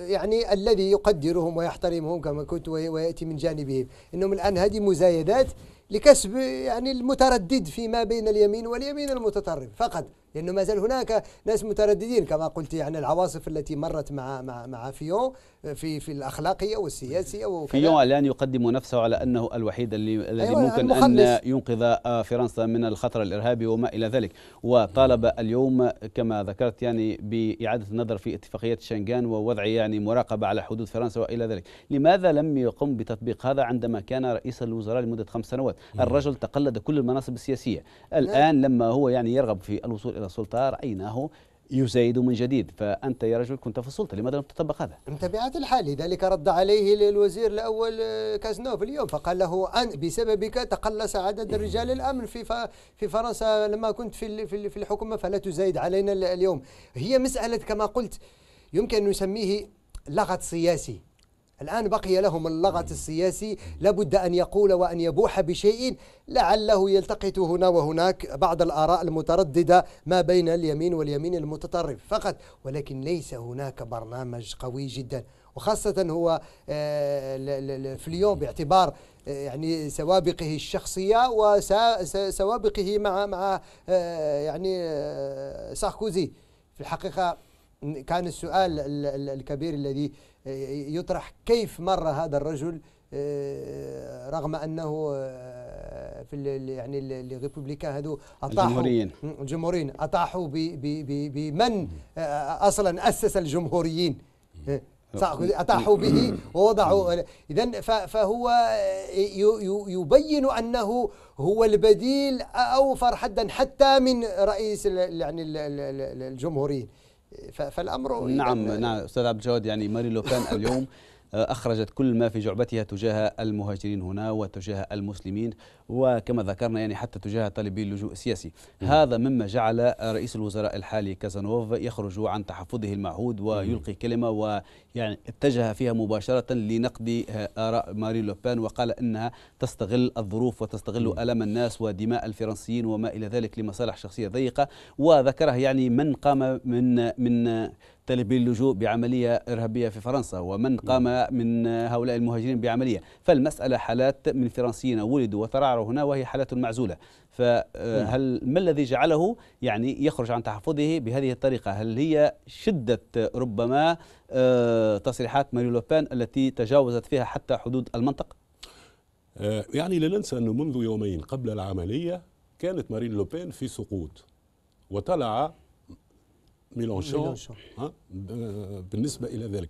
يعني الذي يقدرهم ويحترمهم كما كنت وياتي من جانبهم انهم الان هذه مزايدات لكسب يعني المتردد فيما بين اليمين واليمين المتطرف فقط لانه ما زال هناك ناس مترددين كما قلت يعني العواصف التي مرت مع مع مع فيون في في الاخلاقيه والسياسيه وكذا فيون الان يقدم نفسه على انه الوحيد الذي أيوة ممكن المخلص. ان ينقذ فرنسا من الخطر الارهابي وما الى ذلك وطالب اليوم كما ذكرت يعني باعاده النظر في اتفاقيه شنغان ووضع يعني مراقبه على حدود فرنسا والى ذلك لماذا لم يقم بتطبيق هذا عندما كان رئيس الوزراء لمده خمس سنوات الرجل تقلد كل المناصب السياسيه نعم. الان لما هو يعني يرغب في الوصول إلى السلطة رأيناه يزايد من جديد فأنت يا رجل كنت في السلطة لماذا لم تطبق هذا؟ متابعة الحال لذلك رد عليه الوزير الأول آه، كازنوف اليوم فقال له أن بسببك تقلص عدد رجال الأمن في في فرنسا لما كنت في في الحكومة فلا تزايد علينا اليوم هي مسألة كما قلت يمكن أن نسميه لغط سياسي الآن بقي لهم اللغط السياسي لابد أن يقول وأن يبوح بشيء لعله يلتقط هنا وهناك بعض الآراء المترددة ما بين اليمين واليمين المتطرف فقط ولكن ليس هناك برنامج قوي جدا وخاصة هو آه، في اليوم باعتبار آه، يعني سوابقه الشخصية وسوابقه مع مع آه، يعني ساركوزي في الحقيقة كان السؤال الكبير الذي يطرح كيف مر هذا الرجل آه، رغم انه آه، في يعني الريبوبليكان هذو اطاحوا الجمهوريين الجمهوريين اطاحوا بمن آه، اصلا اسس الجمهوريين اطاحوا به ووضعوا اذا فهو يبين انه هو البديل اوفر حدا حتى من رئيس يعني الجمهوريين فالامر نعم نعم استاذ عبد الجواد يعني ماري لوفان اليوم أخرجت كل ما في جعبتها تجاه المهاجرين هنا وتجاه المسلمين وكما ذكرنا يعني حتى تجاه طالبي اللجوء السياسي هذا مما جعل رئيس الوزراء الحالي كازانوف يخرج عن تحفظه المعهود ويلقي كلمة ويعني اتجه فيها مباشرة لنقد آه، آراء ماري لوبان وقال إنها تستغل الظروف وتستغل ألم الناس ودماء الفرنسيين وما إلى ذلك لمصالح شخصية ضيقة وذكره يعني من قام من من تلب اللجوء بعملية إرهابية في فرنسا ومن نعم. قام من هؤلاء المهاجرين بعملية فالمسألة حالات من فرنسيين ولدوا وترعروا هنا وهي حالات معزولة فهل آه، نعم. ما الذي جعله يعني يخرج عن تحفظه بهذه الطريقة هل هي شدة ربما آه، تصريحات ماريو لوبان التي تجاوزت فيها حتى حدود المنطقة آه، يعني لا ننسى أنه منذ يومين قبل العملية كانت مارين لوبين في سقوط وطلع ميلانشون أه؟ بالنسبة إلى ذلك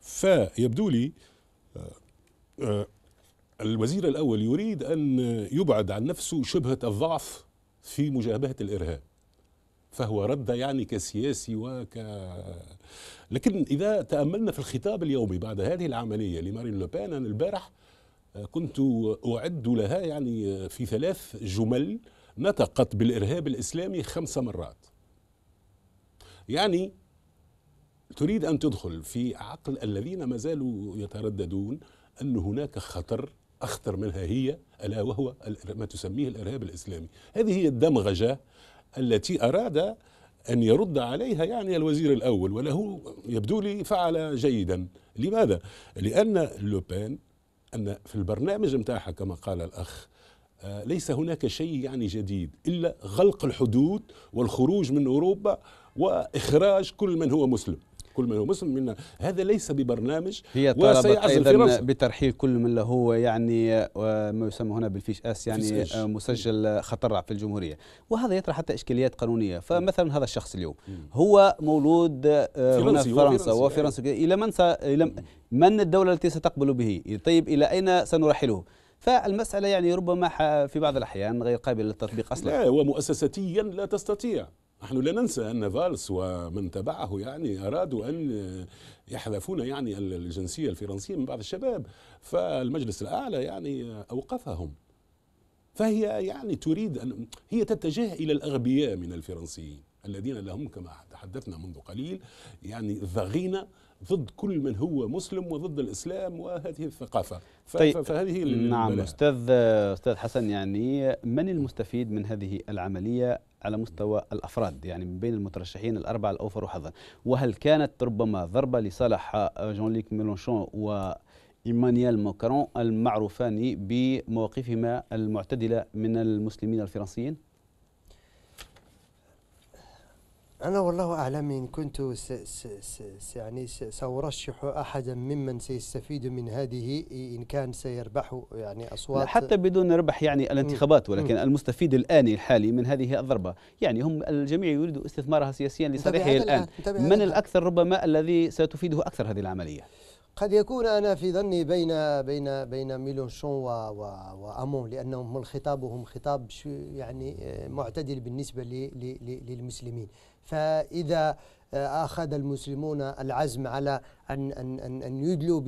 فيبدو لي آه، آه، الوزير الأول يريد أن يبعد عن نفسه شبهة الضعف في مجابهة الإرهاب فهو رد يعني كسياسي وك لكن إذا تأملنا في الخطاب اليومي بعد هذه العملية لمارين لوبان أنا البارح آه، كنت أعد لها يعني في ثلاث جمل نطقت بالإرهاب الإسلامي خمس مرات يعني تريد أن تدخل في عقل الذين ما زالوا يترددون أن هناك خطر أخطر منها هي ألا وهو ما تسميه الإرهاب الإسلامي هذه هي الدمغجة التي أراد أن يرد عليها يعني الوزير الأول وله يبدو لي فعل جيدا لماذا؟ لأن لوبان أن في البرنامج متاعها كما قال الأخ آه، ليس هناك شيء يعني جديد إلا غلق الحدود والخروج من أوروبا واخراج كل من هو مسلم كل من هو مسلم منا هذا ليس ببرنامج هي طلبت ايضا بترحيل كل من هو يعني آه، ما يسمى هنا بالفيش اس يعني آه، مسجل خطر في الجمهوريه وهذا يطرح حتى اشكاليات قانونيه فمثلا هذا الشخص اليوم هو مولود آه، هنا في فرنسا وفرنسا الى من الى من الدوله التي ستقبل به طيب الى اين سنرحله فالمساله يعني ربما في بعض الاحيان غير قابله للتطبيق اصلا لا ومؤسساتيا لا تستطيع نحن لا ننسى أن فالس ومن تبعه يعني أرادوا أن يحذفون يعني الجنسية الفرنسية من بعض الشباب فالمجلس الأعلى يعني أوقفهم فهي يعني تريد أن هي تتجه إلى الأغبياء من الفرنسيين الذين لهم كما تحدثنا منذ قليل يعني ضغينه ضد كل من هو مسلم وضد الاسلام وهذه الثقافه طيب فهذه نعم استاذ استاذ حسن يعني من المستفيد من هذه العمليه على مستوى الافراد يعني من بين المترشحين الاربعه الاوفر حظا وهل كانت ربما ضربه لصالح جون ليك ميلونشون و ايمانيال ماكرون المعروفان بمواقفهما المعتدله من المسلمين الفرنسيين أنا والله أعلم إن كنت س س س يعني س سأرشح أحدا ممن سيستفيد من هذه إن كان سيربح يعني أصوات حتى بدون ربح يعني الانتخابات ولكن مم. المستفيد الآن الحالي من هذه الضربة يعني هم الجميع يريد استثمارها سياسيا لصالحه الآن من الأكثر ربما الذي ستفيده أكثر هذه العملية قد يكون انا في ظني بين بين بين ميلونشون و و وامون لانهم خطابهم خطاب يعني آه، معتدل بالنسبه للمسلمين فإذا آه، أخذ المسلمون العزم على أن أن أن, أن يدلوا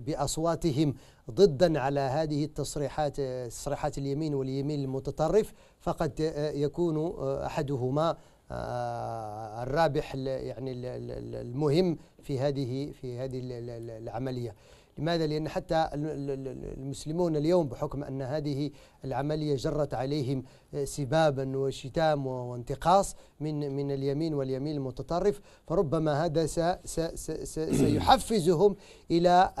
بأصواتهم ضدا على هذه التصريحات تصريحات اليمين واليمين المتطرف فقد آه، يكون آه، أحدهما الرابح يعني المهم في هذه في هذه العمليه لماذا؟ لأن حتى المسلمون اليوم بحكم أن هذه العملية جرت عليهم آه، سبابا وشتام وانتقاص من من اليمين واليمين المتطرف فربما هذا سيحفزهم إلى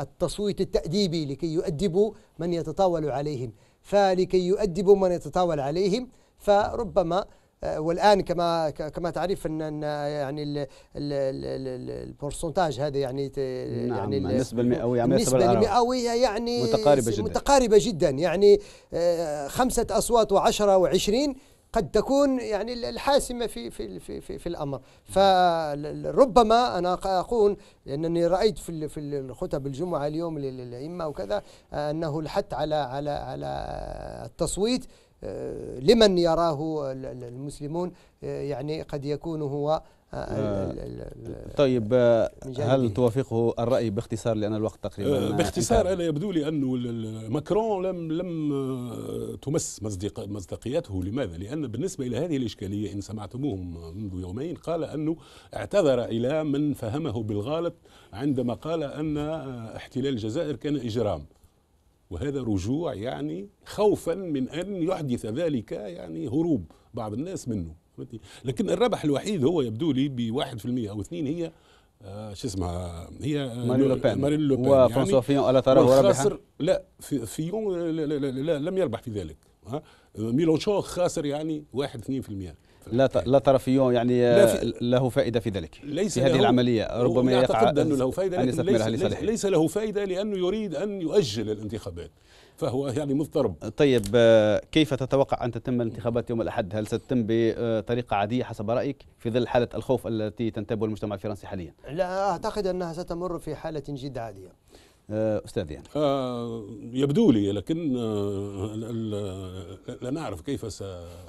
التصويت التأديبي لكي يؤدبوا من يتطاول عليهم فلكي يؤدبوا من يتطاول عليهم فربما آه، والان كما كما تعرف ان يعني البورسنتاج هذا يعني نعم، يعني, يعني النسبه المئويه النسبه المئويه يعني متقاربه جدا متقاربه جدا يعني آه، خمسه اصوات و10 و20 قد تكون يعني الحاسمه في في في في, في الامر فربما انا اقول لانني رايت في في الخطب الجمعه اليوم للائمه وكذا آه، انه الحث على على على التصويت آه، لمن يراه المسلمون آه، يعني قد يكون هو آه، طيب هل توافقه الرأي باختصار لأن الوقت تقريبا باختصار أنا يبدو لي أنه ماكرون لم لم تمس مصدق مصداقيته لماذا؟ لأن بالنسبة إلى هذه الإشكالية إن سمعتموهم منذ يومين قال أنه اعتذر إلى من فهمه بالغلط عندما قال أن احتلال الجزائر كان إجرام وهذا رجوع يعني خوفا من أن يحدث ذلك يعني هروب بعض الناس منه لكن الربح الوحيد هو يبدو لي ب 1% أو 2 هي آه، شو اسمها هي آه، مارين لوبان مارين لوبان وفرانسوا يعني فيون الا تراه ربحا؟ لا في فيون لا, لا, لا, لا لم يربح في ذلك آه، ميلونشون خاسر يعني 1 2% لا لا ترى في يوم يعني آه، له فائده في ذلك ليس في هذه له العمليه ربما يقع انه له فائده أن ليس, ليس, ليس له فائده لانه يريد ان يؤجل الانتخابات فهو يعني مضطرب طيب آه، كيف تتوقع ان تتم الانتخابات يوم الاحد هل ستتم بطريقه عاديه حسب رايك في ظل حاله الخوف التي تنتابه المجتمع الفرنسي حاليا لا اعتقد انها ستمر في حاله جد عاديه آه، استاذ يعني آه يبدو لي لكن آه لا نعرف كيف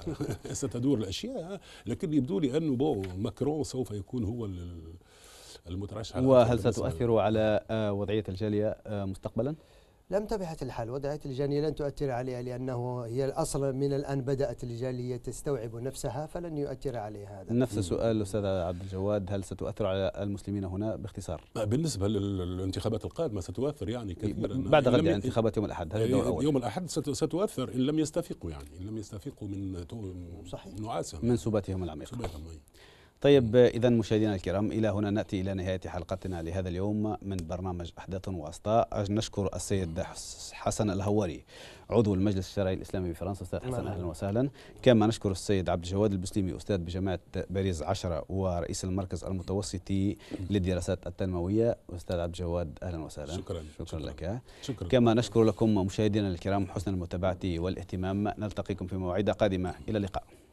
ستدور الاشياء لكن يبدو لي انه بو ماكرون سوف يكون هو المترشح وهل ستؤثر على آه، وضعيه الجاليه آه، مستقبلا؟ آه لم تبحث الحال ودعت الجالية لن تؤثر عليها لأنه هي أصلا من الآن بدأت الجالية تستوعب نفسها فلن يؤثر عليها هذا نفس السؤال أستاذ عبد الجواد هل ستؤثر على المسلمين هنا باختصار؟ بالنسبة للانتخابات القادمة ستؤثر يعني كثيرا بعد غد يعني انتخابات يوم الأحد هذا إيه، الدور يوم الأحد ستؤثر إن لم يستفيقوا يعني إن لم يستفيقوا من صحيح نعاسهم سباتهم العميقة طيب إذا مشاهدينا الكرام إلى هنا نأتي إلى نهاية حلقتنا لهذا اليوم من برنامج أحداث وأصداء نشكر السيد حسن الهوري عضو المجلس الشرعي الإسلامي بفرنسا أستاذ حسن أهلا وسهلا كما نشكر السيد عبد الجواد البسليمي أستاذ بجامعة باريس 10 ورئيس المركز المتوسطي للدراسات التنموية أستاذ عبد الجواد أهلا وسهلا شكرا شكرا, شكرا لك شكرا. كما نشكر لكم مشاهدينا الكرام حسن المتابعة والاهتمام نلتقيكم في مواعيد قادمة إلى اللقاء